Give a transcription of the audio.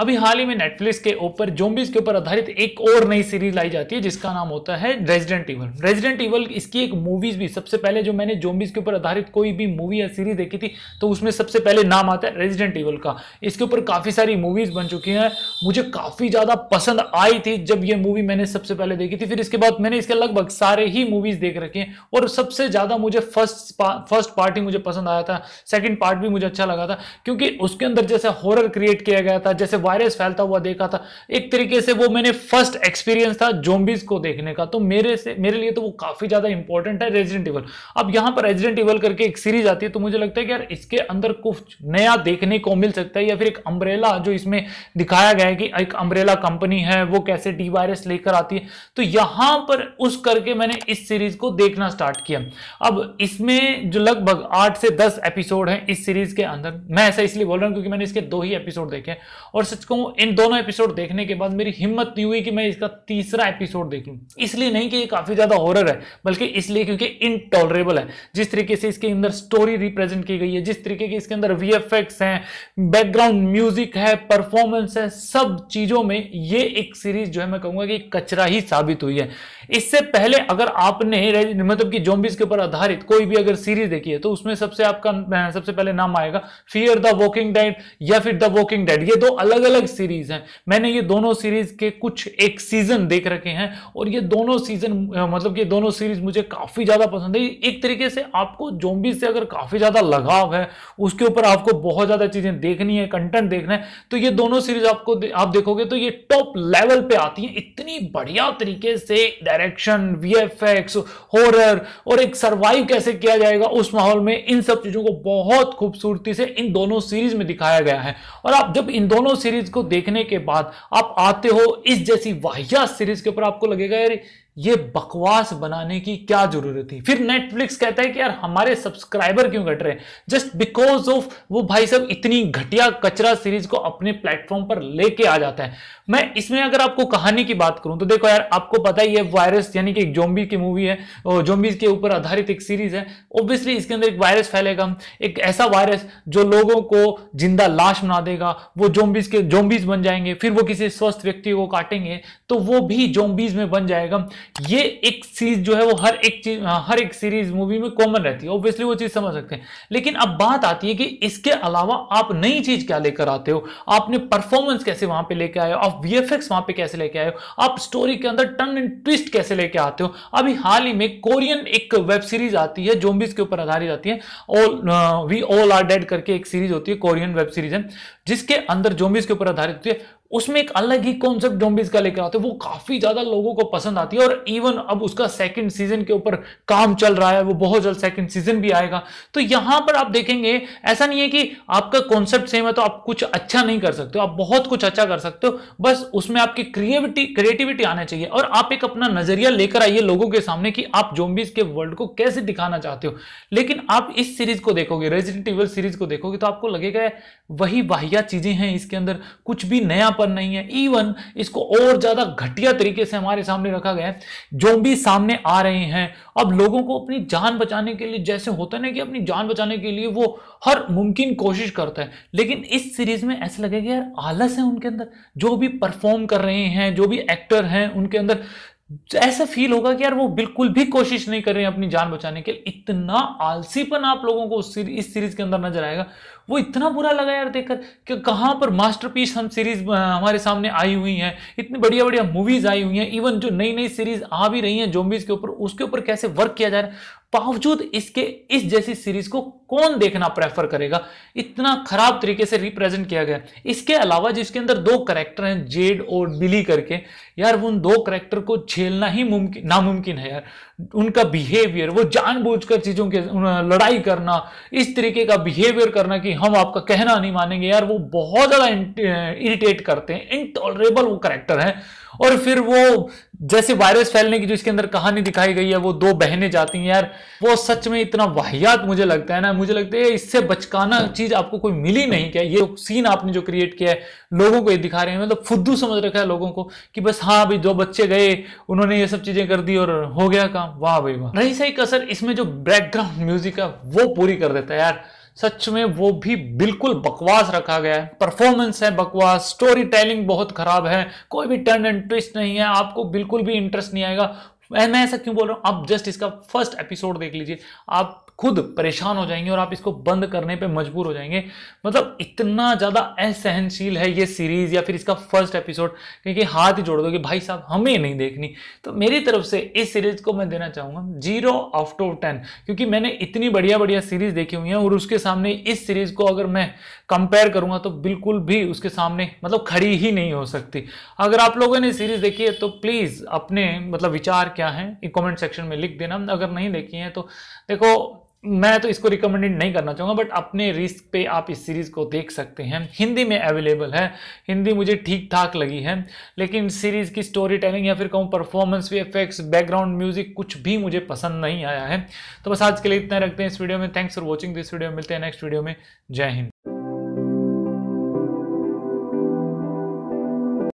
अभी हाल ही में नेटफ्लिक्स के ऊपर जोम्बिस के ऊपर आधारित एक और नई सीरीज लाई जाती है जिसका नाम होता है रेजिडेंट इवल रेजिडेंट इवल इसकी एक मूवीज भी सबसे पहले जो मैंने जोम्बिस के ऊपर आधारित कोई भी मूवी या सीरीज देखी थी तो उसमें सबसे पहले नाम आता है रेजिडेंट इवल का इसके ऊपर काफी सारी मूवीज बन चुकी हैं मुझे काफी ज्यादा पसंद आई थी जब ये मूवी मैंने सबसे पहले देखी थी फिर इसके बाद मैंने इसके लगभग सारे ही मूवीज देख रखे हैं और सबसे ज्यादा मुझे फर्स्ट फर्स्ट पार्ट ही मुझे पसंद आया था सेकेंड पार्ट भी मुझे अच्छा लगा था क्योंकि उसके अंदर जैसे हॉरर क्रिएट किया गया था जैसे वायरस फैलता हुआ देखा था एक तरीके से वो मैंने फर्स्ट एक्सपीरियंस था जोम्बिस को देखने का तो मेरे से मेरे लिए तो वो काफ़ी ज़्यादा इंपॉर्टेंट है रेजिडेंट इवल अब यहां पर रेजिडेंट इवल करके एक सीरीज आती है तो मुझे लगता है कि यार इसके अंदर कुछ नया देखने को मिल सकता है या फिर एक अम्ब्रेला जो इसमें दिखाया गया है कि एक अम्ब्रेला कंपनी है वो कैसे डी वायरस लेकर आती है तो यहां पर उस करके मैंने इस सीरीज को देखना स्टार्ट किया अब इसमें जो लगभग आठ से दस एपिसोड है इस सीरीज के अंदर मैं ऐसा इसलिए बोल रहा हूं क्योंकि मैंने इसके दो ही एपिसोड देखे और सच कहूं इन दोनों एपिसोड देखने के बाद मेरी हिम्मत नहीं हुई कि मैं इसका तीसरा एपिसोड देख लूँ इसलिए नहीं कि ये काफ़ी ज़्यादा हॉरर है बल्कि इसलिए क्योंकि इनटॉलरेबल है जिस तरीके से इसके अंदर स्टोरी रिप्रेजेंट की गई है जिस तरीके के इसके अंदर वी एफ एक्स है बैकग्राउंड म्यूजिक है परफॉर्मेंस है सब चीज़ों में ये एक सीरीज जो है मैं कहूंगा कि कचरा ही साबित हुई है इससे पहले अगर आपने मतलब कि जोम्बिस के ऊपर आधारित कोई भी अगर सीरीज देखी है तो उसमें सबसे आपका सबसे पहले नाम आएगा फियर द वॉकिंग डेड या फिर द वॉकिंग डेड ये दो अलग अलग अलग सीरीज हैं मैंने ये दोनों सीरीज के कुछ एक सीजन देख रखे हैं और ये दोनों सीजन मतलब ये दोनों सीरीज मुझे काफी ज्यादा पसंद है एक तरीके से आपको जोम्बी से अगर काफी ज्यादा लगाव है उसके ऊपर आपको बहुत ज्यादा चीजें देखनी है कंटेंट देखना है तो ये दोनों सीरीज आपको आप देखोगे तो ये टॉप लेवल पे आती है इतनी बढ़िया तरीके से डायरेक्शन वीएफएक्स हॉरर और एक सर्वाइव कैसे किया जाएगा उस माहौल में इन सब चीजों को बहुत खूबसूरती से इन दोनों सीरीज में दिखाया गया है और आप जब इन दोनों सीरीज सीरीज को देखने के बाद आप आते हो इस जैसी वाहियात सीरीज के ऊपर आपको लगेगा यार ये बकवास बनाने की क्या जरूरत थी फिर नेटफ्लिक्स कहता है कि यार हमारे सब्सक्राइबर क्यों घट रहे हैं जस्ट बिकॉज ऑफ वो भाई साहब इतनी घटिया कचरा सीरीज को अपने प्लेटफॉर्म पर लेके आ जाता है मैं इसमें अगर आपको कहानी की बात करूं तो देखो यार आपको पता ही है वायरस यानी कि एक जोम्बी की मूवी है जोम्बीज के ऊपर आधारित एक सीरीज है ऑब्वियसली इसके अंदर एक वायरस फैलेगा एक ऐसा वायरस जो लोगों को जिंदा लाश बना देगा वो जोम्बीज के जोम्बीज बन जाएंगे फिर वो किसी स्वस्थ व्यक्ति को काटेंगे तो वो भी जोम्बीज में बन जाएगा ये एक चीज जो है वो हर एक चीज हाँ, हर एक सीरीज मूवी में कॉमन रहती है ऑब्वियसली वो चीज समझ सकते हैं लेकिन अब बात आती है कि इसके अलावा आप नई चीज क्या लेकर आते हो आपने परफॉर्मेंस कैसे वहां पे लेके आए हो आप वी वहां पे कैसे लेके आए हो आप स्टोरी के अंदर टर्न एंड ट्विस्ट कैसे लेके आते हो अभी हाल ही में कोरियन एक वेब सीरीज आती है जोम्बीज के ऊपर आधारित आती है all we all are dead करके एक सीरीज होती है कोरियन वेब सीरीज है जिसके अंदर जोम्बिस के ऊपर आधारित होती है उसमें एक अलग ही कॉन्सेप्ट डोम्बिस का लेकर आते हैं वो काफी ज्यादा लोगों को पसंद आती है और इवन अब उसका सेकंड सीजन के ऊपर काम चल रहा है वो बहुत जल्द सेकंड सीजन भी आएगा तो यहां पर आप देखेंगे ऐसा नहीं है कि आपका कॉन्सेप्ट सेम है तो आप कुछ अच्छा नहीं कर सकते हो आप बहुत कुछ अच्छा कर सकते हो बस उसमें आपकी क्रिएविटी क्रिएटिविटी आना चाहिए और आप एक अपना नजरिया लेकर आइए लोगों के सामने कि आप जोम्बिस के वर्ल्ड को कैसे दिखाना चाहते हो लेकिन आप इस सीरीज को देखोगे रेजिडेंट इवल सीरीज को देखोगे तो आपको लगेगा वही वाहिया चीजें हैं इसके अंदर कुछ भी नया पर नहीं है इवन इसको और ज्यादा घटिया तरीके से हमारे सामने रखा गया है जो भी सामने आ रहे हैं अब लोगों को अपनी जान बचाने के लिए जैसे होता है ना कि अपनी जान बचाने के लिए वो हर मुमकिन कोशिश करता है लेकिन इस सीरीज में ऐसा लगेगा यार आलस है उनके अंदर जो भी परफॉर्म कर रहे हैं जो भी एक्टर हैं उनके अंदर ऐसा फील होगा कि यार वो बिल्कुल भी कोशिश नहीं कर रहे हैं अपनी जान बचाने के लिए इतना आलसीपन आप लोगों को इस सीरीज के अंदर नजर आएगा वो इतना बुरा लगा यार देखकर कि कहाँ पर मास्टरपीस हम सीरीज हमारे सामने आई हुई हैं इतनी बढ़िया बढ़िया मूवीज आई हुई हैं इवन जो नई नई सीरीज आ भी रही हैं जोम्बीज के ऊपर उसके ऊपर कैसे वर्क किया जा रहा है बावजूद इसके इस जैसी सीरीज को कौन देखना प्रेफर करेगा इतना खराब तरीके से रिप्रेजेंट किया गया इसके अलावा जिसके अंदर दो करेक्टर हैं जेड और बिली करके यार उन दो करेक्टर को झेलना ही मुमकिन नामुमकिन है यार उनका बिहेवियर वो जानबूझकर चीजों के लड़ाई करना इस तरीके का बिहेवियर करना कि हम आपका कहना नहीं मानेंगे यार वो बहुत ज़्यादा इरिटेट करते हैं इंटॉलरेबल वो करेक्टर है और फिर वो जैसे वायरस फैलने की जो इसके अंदर कहानी दिखाई गई है वो दो बहनें जाती हैं यार वो सच में इतना वाहियात मुझे लगता है ना मुझे लगता है इससे बचकाना चीज़ आपको कोई मिली नहीं क्या ये तो सीन आपने जो क्रिएट किया है लोगों को ये दिखा रहे हैं मतलब तो फुद्दू समझ रखा है लोगों को कि बस हाँ भाई जो बच्चे गए उन्होंने ये सब चीज़ें कर दी और हो गया काम वाह भाई वाह नहीं सही कसर इसमें जो बैकग्राउंड म्यूजिक है वो पूरी कर देता है यार सच में वो भी बिल्कुल बकवास रखा गया है परफॉर्मेंस है बकवास स्टोरी टेलिंग बहुत खराब है कोई भी टर्न एंड ट्विस्ट नहीं है आपको बिल्कुल भी इंटरेस्ट नहीं आएगा मैं ऐसा क्यों बोल रहा हूं आप जस्ट इसका फर्स्ट एपिसोड देख लीजिए आप खुद परेशान हो जाएंगे और आप इसको बंद करने पे मजबूर हो जाएंगे मतलब इतना ज़्यादा असहनशील है ये सीरीज़ या फिर इसका फर्स्ट एपिसोड क्योंकि हाथ ही जोड़ दो कि भाई साहब हमें नहीं देखनी तो मेरी तरफ से इस सीरीज़ को मैं देना चाहूंगा जीरो ऑफ टेन क्योंकि मैंने इतनी बढ़िया बढ़िया सीरीज़ देखी हुई है और उसके सामने इस सीरीज़ को अगर मैं कंपेयर करूँगा तो बिल्कुल भी उसके सामने मतलब खड़ी ही नहीं हो सकती अगर आप लोगों ने सीरीज़ देखी है तो प्लीज़ अपने मतलब विचार क्या है कमेंट सेक्शन में लिख देना अगर नहीं देखी है तो देखो मैं तो इसको रिकमेंडेड नहीं करना चाहूँगा बट अपने रिस्क पे आप इस सीरीज़ को देख सकते हैं हिंदी में अवेलेबल है हिंदी मुझे ठीक ठाक लगी है लेकिन सीरीज़ की स्टोरी टेलिंग या फिर कहूँ परफॉर्मेंस भी इफेक्ट्स बैकग्राउंड म्यूजिक कुछ भी मुझे पसंद नहीं आया है तो बस आज के लिए इतना रखते हैं इस वीडियो में thanks for watching this video मिलते हैं नेक्स्ट वीडियो में जय हिंद